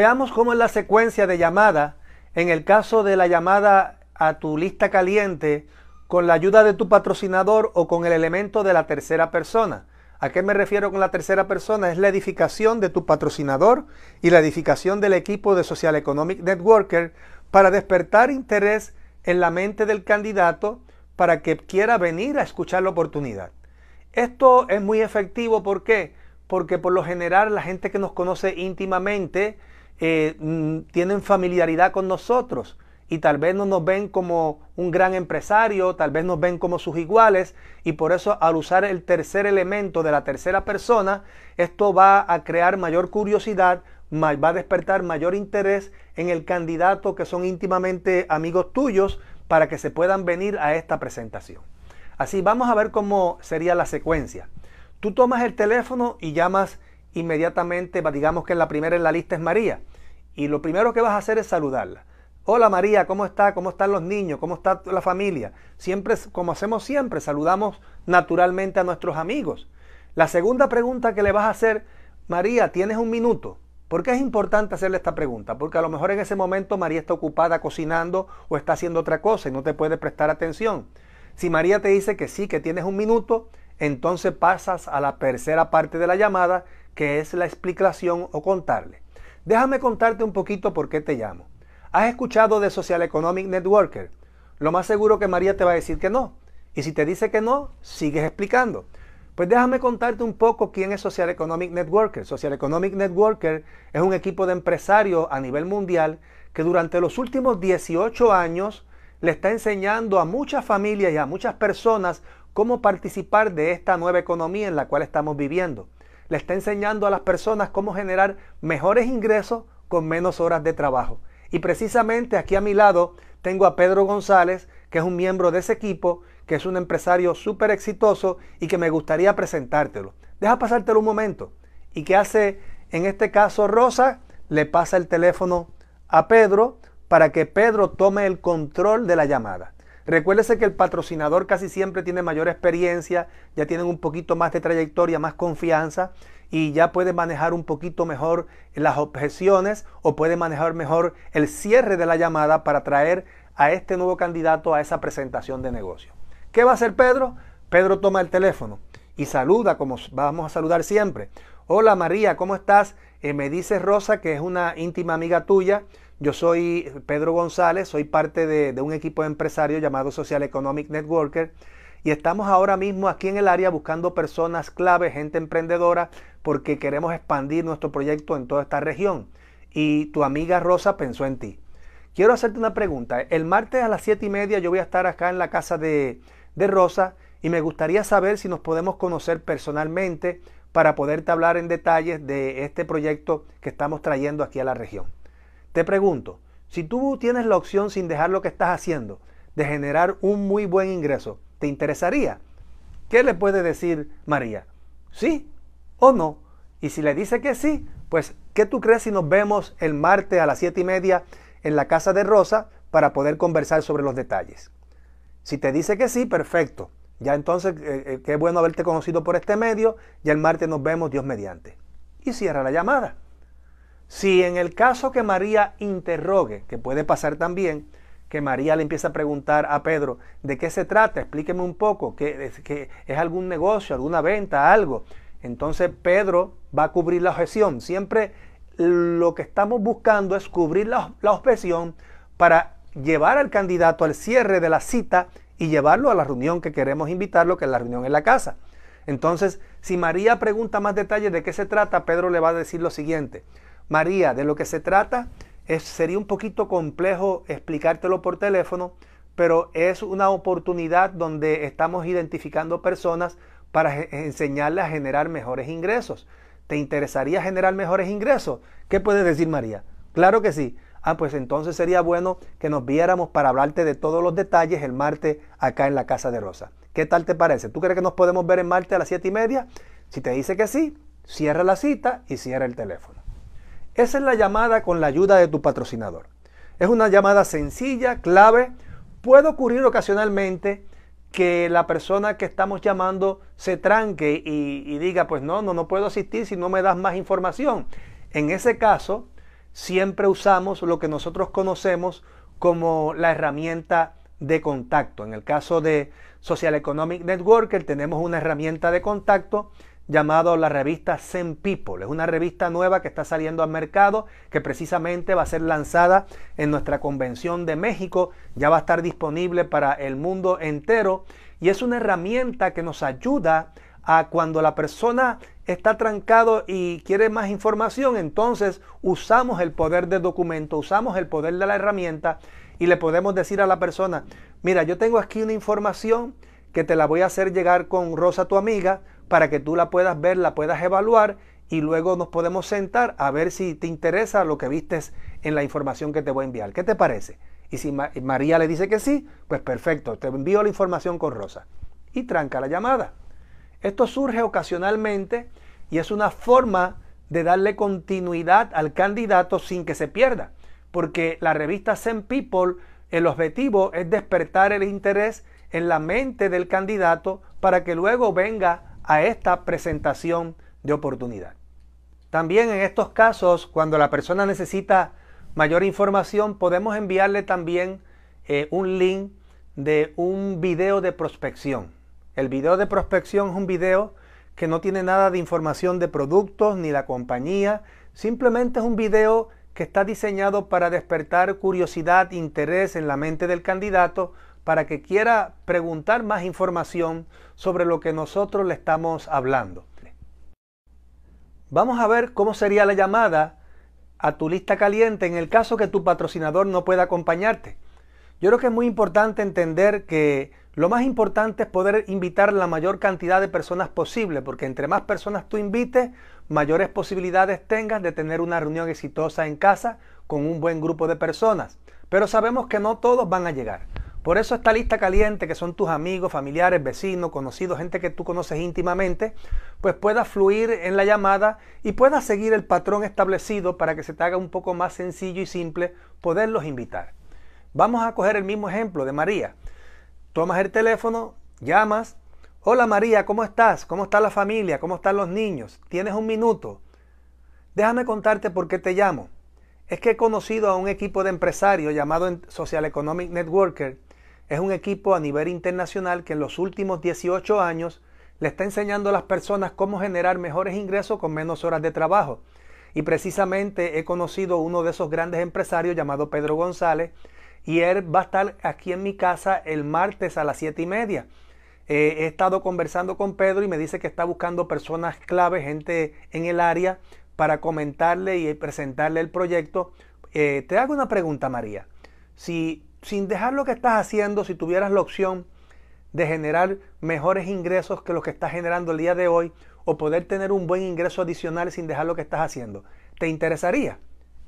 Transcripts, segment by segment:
Veamos cómo es la secuencia de llamada en el caso de la llamada a tu lista caliente con la ayuda de tu patrocinador o con el elemento de la tercera persona. ¿A qué me refiero con la tercera persona? Es la edificación de tu patrocinador y la edificación del equipo de Social Economic Networker para despertar interés en la mente del candidato para que quiera venir a escuchar la oportunidad. Esto es muy efectivo, ¿por qué? Porque por lo general la gente que nos conoce íntimamente eh, mm, tienen familiaridad con nosotros y tal vez no nos ven como un gran empresario, tal vez nos ven como sus iguales y por eso al usar el tercer elemento de la tercera persona, esto va a crear mayor curiosidad, va a despertar mayor interés en el candidato que son íntimamente amigos tuyos para que se puedan venir a esta presentación. Así vamos a ver cómo sería la secuencia. Tú tomas el teléfono y llamas inmediatamente, digamos que la primera en la lista es María, y lo primero que vas a hacer es saludarla. Hola María, ¿cómo está? ¿Cómo están los niños? ¿Cómo está la familia? Siempre, como hacemos siempre, saludamos naturalmente a nuestros amigos. La segunda pregunta que le vas a hacer, María, ¿tienes un minuto? ¿Por qué es importante hacerle esta pregunta? Porque a lo mejor en ese momento María está ocupada cocinando o está haciendo otra cosa y no te puede prestar atención. Si María te dice que sí, que tienes un minuto, entonces pasas a la tercera parte de la llamada, que es la explicación o contarle. Déjame contarte un poquito por qué te llamo. ¿Has escuchado de Social Economic Networker? Lo más seguro que María te va a decir que no. Y si te dice que no, sigues explicando. Pues déjame contarte un poco quién es Social Economic Networker. Social Economic Networker es un equipo de empresarios a nivel mundial que durante los últimos 18 años le está enseñando a muchas familias y a muchas personas cómo participar de esta nueva economía en la cual estamos viviendo. Le está enseñando a las personas cómo generar mejores ingresos con menos horas de trabajo. Y precisamente aquí a mi lado tengo a Pedro González, que es un miembro de ese equipo, que es un empresario súper exitoso y que me gustaría presentártelo. Deja pasártelo un momento. ¿Y qué hace en este caso Rosa? Le pasa el teléfono a Pedro para que Pedro tome el control de la llamada. Recuérdese que el patrocinador casi siempre tiene mayor experiencia, ya tienen un poquito más de trayectoria, más confianza y ya puede manejar un poquito mejor las objeciones o puede manejar mejor el cierre de la llamada para traer a este nuevo candidato a esa presentación de negocio. ¿Qué va a hacer Pedro? Pedro toma el teléfono y saluda como vamos a saludar siempre. Hola María, ¿cómo estás? Eh, me dice Rosa, que es una íntima amiga tuya, yo soy Pedro González, soy parte de, un equipo de empresarios llamado Social Economic Networker y estamos ahora mismo aquí en el área buscando personas clave, gente emprendedora, porque queremos expandir nuestro proyecto en toda esta región. Y tu amiga Rosa pensó en ti. Quiero hacerte una pregunta. El martes a las 7 y media yo voy a estar acá en la casa de, de Rosa y me gustaría saber si nos podemos conocer personalmente para poderte hablar en detalles de este proyecto que estamos trayendo aquí a la región. Te pregunto, si tú tienes la opción sin dejar lo que estás haciendo de generar un muy buen ingreso, ¿te interesaría? ¿Qué le puede decir María? ¿Sí o no? Y si le dice que sí, pues ¿qué tú crees si nos vemos el martes a las 7 y media en la casa de Rosa para poder conversar sobre los detalles? Si te dice que sí, perfecto. Ya entonces, eh, eh, qué bueno haberte conocido por este medio. y el martes nos vemos, Dios mediante. Y cierra la llamada. Si en el caso que María interrogue, que puede pasar también, que María le empieza a preguntar a Pedro, ¿de qué se trata? Explíqueme un poco, que, que es algún negocio, alguna venta, algo? Entonces Pedro va a cubrir la objeción. Siempre lo que estamos buscando es cubrir la, la objeción para llevar al candidato al cierre de la cita y llevarlo a la reunión que queremos invitarlo, que es la reunión en la casa. Entonces, si María pregunta más detalles de qué se trata, Pedro le va a decir lo siguiente. María, de lo que se trata es, sería un poquito complejo explicártelo por teléfono, pero es una oportunidad donde estamos identificando personas para enseñarle a generar mejores ingresos. ¿Te interesaría generar mejores ingresos? ¿Qué puedes decir María? Claro que sí. Ah, pues entonces sería bueno que nos viéramos para hablarte de todos los detalles el martes acá en la Casa de Rosa. ¿Qué tal te parece? ¿Tú crees que nos podemos ver el martes a las 7 y media? Si te dice que sí, cierra la cita y cierra el teléfono. Esa es la llamada con la ayuda de tu patrocinador. Es una llamada sencilla, clave. Puede ocurrir ocasionalmente que la persona que estamos llamando se tranque y, diga, pues no, no, no puedo asistir si no me das más información. En ese caso, siempre usamos lo que nosotros conocemos como la herramienta de contacto. En el caso de Social Economic Networker tenemos una herramienta de contacto llamado la revista Zen People. Es una revista nueva que está saliendo al mercado, que precisamente va a ser lanzada en nuestra convención de México. Ya va a estar disponible para el mundo entero y es una herramienta que nos ayuda a cuando la persona está trancado y quiere más información, entonces usamos el poder del documento, usamos el poder de la herramienta y le podemos decir a la persona, mira, yo tengo aquí una información que te la voy a hacer llegar con Rosa, tu amiga, para que tú la puedas ver, la puedas evaluar y luego nos podemos sentar a ver si te interesa lo que vistes en la información que te voy a enviar. ¿Qué te parece? Y si María le dice que sí, pues perfecto, te envío la información con Rosa. Y tranca la llamada. Esto surge ocasionalmente y es una forma de darle continuidad al candidato sin que se pierda, porque la revista Send People, el objetivo es despertar el interés en la mente del candidato para que luego venga a esta presentación de oportunidad. También en estos casos, cuando la persona necesita mayor información, podemos enviarle también eh, un link de un video de prospección. El video de prospección es un video que no tiene nada de información de productos ni la compañía, simplemente es un video que está diseñado para despertar curiosidad, interés en la mente del candidato para que quiera preguntar más información sobre lo que nosotros le estamos hablando. Vamos a ver cómo sería la llamada a tu lista caliente en el caso que tu patrocinador no pueda acompañarte. Yo creo que es muy importante entender que lo más importante es poder invitar la mayor cantidad de personas posible, porque entre más personas tú invites, mayores posibilidades tengas de tener una reunión exitosa en casa con un buen grupo de personas. Pero sabemos que no todos van a llegar. Por eso esta lista caliente, que son tus amigos, familiares, vecinos, conocidos, gente que tú conoces íntimamente, pues pueda fluir en la llamada y pueda seguir el patrón establecido para que se te haga un poco más sencillo y simple poderlos invitar. Vamos a coger el mismo ejemplo de María tomas el teléfono, llamas, hola María, ¿cómo estás? ¿Cómo está la familia? ¿Cómo están los niños? ¿Tienes un minuto? Déjame contarte por qué te llamo. Es que he conocido a un equipo de empresarios llamado Social Economic Networker. Es un equipo a nivel internacional que en los últimos 18 años le está enseñando a las personas cómo generar mejores ingresos con menos horas de trabajo. Y precisamente he conocido a uno de esos grandes empresarios llamado Pedro González, y él va a estar aquí en mi casa el martes a las 7 y media. Eh, he estado conversando con Pedro y me dice que está buscando personas clave, gente en el área, para comentarle y presentarle el proyecto. Eh, te hago una pregunta, María. Si sin dejar lo que estás haciendo, si tuvieras la opción de generar mejores ingresos que los que estás generando el día de hoy, o poder tener un buen ingreso adicional sin dejar lo que estás haciendo, ¿te interesaría?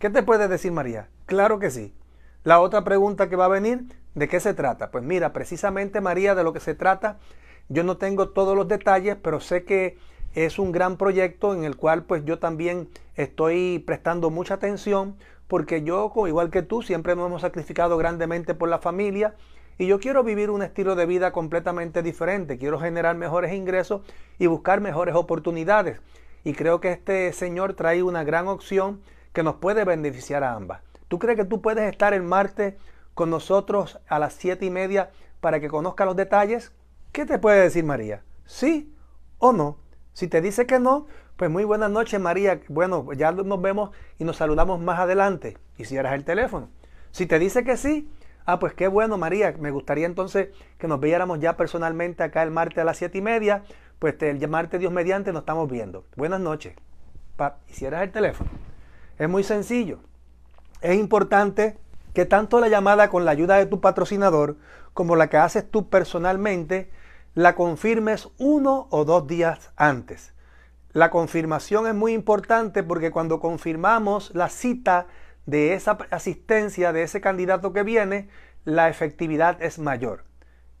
¿Qué te puedes decir, María? Claro que sí. La otra pregunta que va a venir, ¿de qué se trata? Pues mira, precisamente María, de lo que se trata, yo no tengo todos los detalles, pero sé que es un gran proyecto en el cual pues yo también estoy prestando mucha atención porque yo, igual que tú, siempre nos hemos sacrificado grandemente por la familia y yo quiero vivir un estilo de vida completamente diferente, quiero generar mejores ingresos y buscar mejores oportunidades. Y creo que este señor trae una gran opción que nos puede beneficiar a ambas. ¿Tú crees que tú puedes estar el martes con nosotros a las siete y media para que conozca los detalles? ¿Qué te puede decir María? ¿Sí o no? Si te dice que no, pues muy buenas noches María. Bueno, ya nos vemos y nos saludamos más adelante. Y eras el teléfono. Si te dice que sí, ah, pues qué bueno María. Me gustaría entonces que nos viéramos ya personalmente acá el martes a las siete y media. Pues el martes Dios mediante nos estamos viendo. Buenas noches. Pa, si el teléfono. Es muy sencillo. Es importante que tanto la llamada con la ayuda de tu patrocinador como la que haces tú personalmente la confirmes uno o dos días antes. La confirmación es muy importante porque cuando confirmamos la cita de esa asistencia de ese candidato que viene, la efectividad es mayor.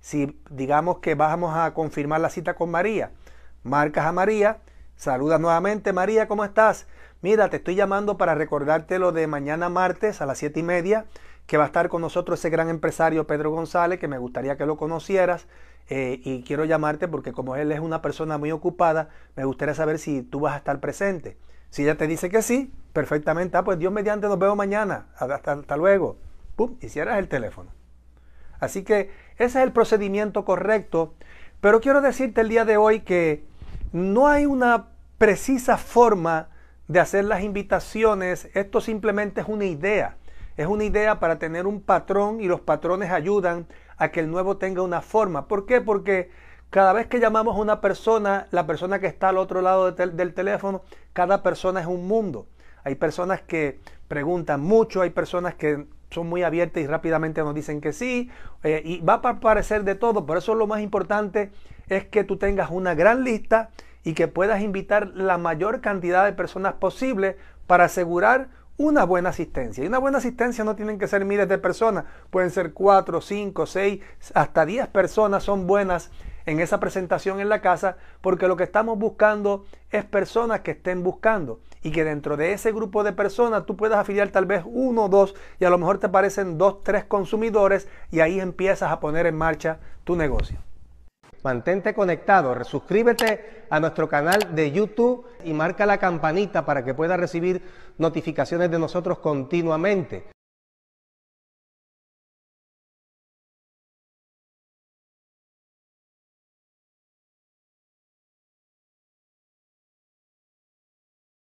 Si digamos que vamos a confirmar la cita con María, marcas a María Saludas nuevamente, María, ¿cómo estás? Mira, te estoy llamando para recordarte lo de mañana martes a las 7 y media, que va a estar con nosotros ese gran empresario Pedro González, que me gustaría que lo conocieras. Eh, y quiero llamarte porque como él es una persona muy ocupada, me gustaría saber si tú vas a estar presente. Si ella te dice que sí, perfectamente, ah, pues Dios mediante, nos veo mañana. Hasta, hasta luego. Pum, y cierras el teléfono. Así que ese es el procedimiento correcto. Pero quiero decirte el día de hoy que no hay una precisa forma de hacer las invitaciones, esto simplemente es una idea. Es una idea para tener un patrón y los patrones ayudan a que el nuevo tenga una forma. ¿Por qué? Porque cada vez que llamamos a una persona, la persona que está al otro lado del teléfono, cada persona es un mundo. Hay personas que preguntan mucho, hay personas que son muy abiertas y rápidamente nos dicen que sí, eh, y va a aparecer de todo. Por eso es lo más importante es que tú tengas una gran lista y que puedas invitar la mayor cantidad de personas posible para asegurar una buena asistencia. Y una buena asistencia no tienen que ser miles de personas, pueden ser 4, 5, 6, hasta 10 personas son buenas en esa presentación en la casa, porque lo que estamos buscando es personas que estén buscando y que dentro de ese grupo de personas tú puedas afiliar tal vez uno o dos y a lo mejor te parecen dos, tres consumidores y ahí empiezas a poner en marcha tu negocio. Mantente conectado, suscríbete a nuestro canal de YouTube y marca la campanita para que puedas recibir notificaciones de nosotros continuamente.